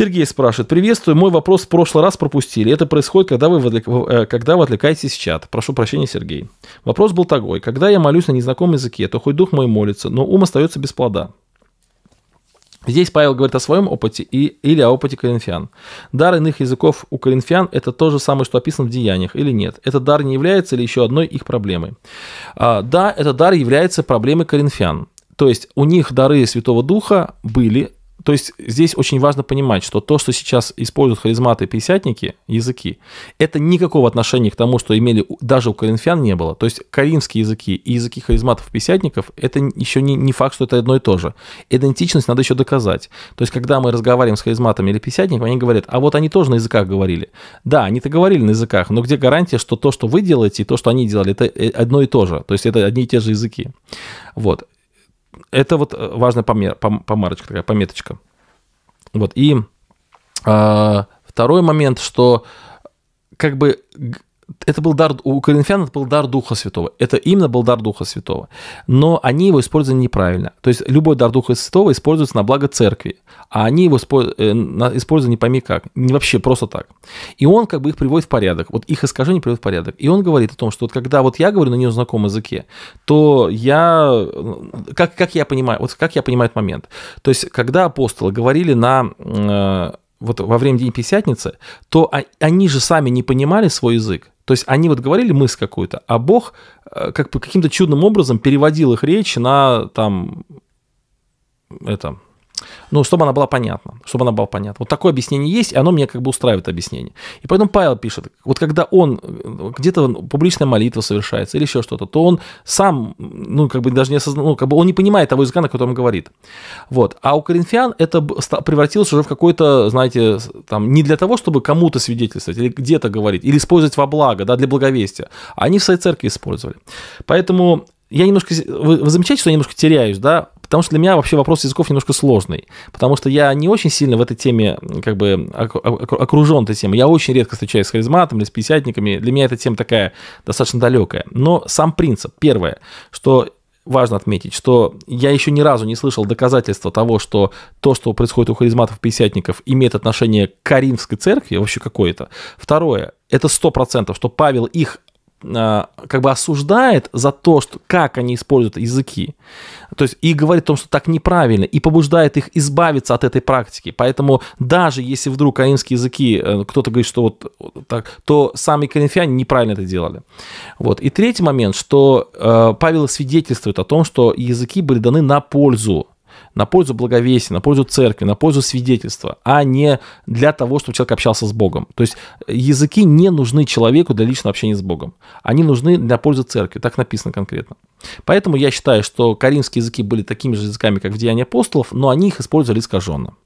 Сергей спрашивает, приветствую, мой вопрос в прошлый раз пропустили. Это происходит, когда вы, отвлек... Э, когда вы отвлекаетесь в чат. Прошу прощения, Сергей. Вопрос был такой. Когда я молюсь на незнакомом языке, то хоть дух мой молится, но ум остается без плода. Здесь Павел говорит о своем опыте и, или о опыте коринфян. Дар иных языков у коринфян – это то же самое, что описано в деяниях, или нет? Этот дар не является ли еще одной их проблемой? А, да, этот дар является проблемой коринфян. То есть у них дары Святого Духа были, то есть здесь очень важно понимать, что то, что сейчас используют харизматы и пятидесятники, языки, это никакого отношения к тому, что имели даже у коринфян не было. То есть каримские языки и языки харизматов и пятидесятников, это еще не, не факт, что это одно и то же. Идентичность надо еще доказать. То есть когда мы разговариваем с харизматами или пятидесятниками, они говорят, а вот они тоже на языках говорили. Да, они-то говорили на языках, но где гарантия, что то, что вы делаете, и то, что они делали, это э, одно и то же. То есть это одни и те же языки. Вот это вот э, важная помер, помарочка такая, пометочка. Вот, и э, второй момент, что как бы это был дар, у коринфян это был дар Духа Святого. Это именно был дар Духа Святого. Но они его использовали неправильно. То есть любой дар Духа Святого используется на благо церкви, а они его э, используют не пойми как, не вообще просто так. И он как бы их приводит в порядок, вот их искажение приводит в порядок. И он говорит о том, что вот когда вот я говорю на незнакомом языке, то я, э, как, как я понимаю, вот как я понимаю этот момент. То есть когда апостолы говорили на э, вот во время День Пятидесятницы, то а, они же сами не понимали свой язык. То есть они вот говорили мысль какую-то, а Бог э, как, каким-то чудным образом переводил их речь на там это ну, чтобы она была понятна, чтобы она была понятна. Вот такое объяснение есть, и оно меня как бы устраивает объяснение. И поэтому Павел пишет, вот когда он где-то публичная молитва совершается или еще что-то, то он сам, ну, как бы даже не осознал, ну, как бы он не понимает того языка, на котором он говорит. Вот. А у коринфян это превратилось уже в какое-то, знаете, там, не для того, чтобы кому-то свидетельствовать или где-то говорить, или использовать во благо, да, для благовестия. Они в своей церкви использовали. Поэтому я немножко, вы замечаете, что я немножко теряюсь, да, Потому что для меня вообще вопрос языков немножко сложный, потому что я не очень сильно в этой теме как бы окружен этой темой. Я очень редко встречаюсь с харизматом или с пятидесятниками. Для меня эта тема такая достаточно далекая. Но сам принцип, первое, что важно отметить, что я еще ни разу не слышал доказательства того, что то, что происходит у харизматов-пятидесятников, имеет отношение к Каримской церкви, вообще какое-то. Второе, это сто процентов, что Павел их а, как бы осуждает за то, что, как они используют языки. То есть и говорит о том, что так неправильно, и побуждает их избавиться от этой практики. Поэтому даже если вдруг каинские языки, э, кто-то говорит, что вот так, то сами коринфяне неправильно это делали. Вот. И третий момент, что э, Павел свидетельствует о том, что языки были даны на пользу на пользу благовесия, на пользу церкви, на пользу свидетельства, а не для того, чтобы человек общался с Богом. То есть э, языки не нужны человеку для личного общения с Богом. Они нужны для пользы церкви, так написано конкретно. Поэтому я считаю, что каримские языки были такими же языками, как в Деянии апостолов, но они их использовали искаженно.